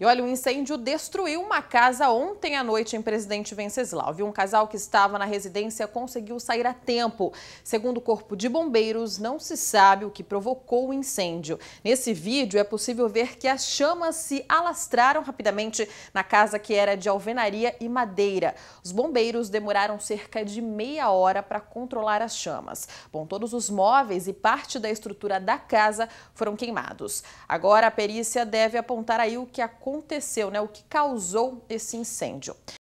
E olha, o um incêndio destruiu uma casa ontem à noite em Presidente Venceslau. Viu? Um casal que estava na residência conseguiu sair a tempo. Segundo o Corpo de Bombeiros, não se sabe o que provocou o incêndio. Nesse vídeo é possível ver que as chamas se alastraram rapidamente na casa que era de alvenaria e madeira. Os bombeiros demoraram cerca de meia hora para controlar as chamas. Bom, todos os móveis e parte da estrutura da casa foram queimados. Agora a perícia deve apontar aí o que aconteceu aconteceu, né, o que causou esse incêndio.